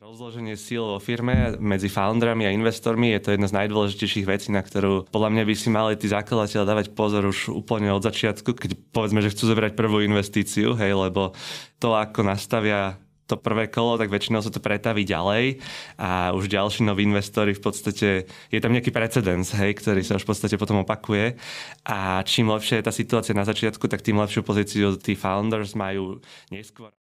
Rozloženie síl vo firme medzi foundrami a investormi je to jedna z najdôležitejších vecí, na ktorú podľa mňa by si mali tí zakladateľe dávať pozor už úplne od začiatku, keď povedzme, že chcú zobrať prvú investíciu, hej, lebo to, ako nastavia to prvé kolo, tak väčšinou sa to pretaví ďalej a už ďalší noví investori v podstate, je tam nejaký precedens, hej, ktorý sa už v podstate potom opakuje a čím lepšia je tá situácia na začiatku, tak tým lepšiu pozíciu tí founders majú neskôr.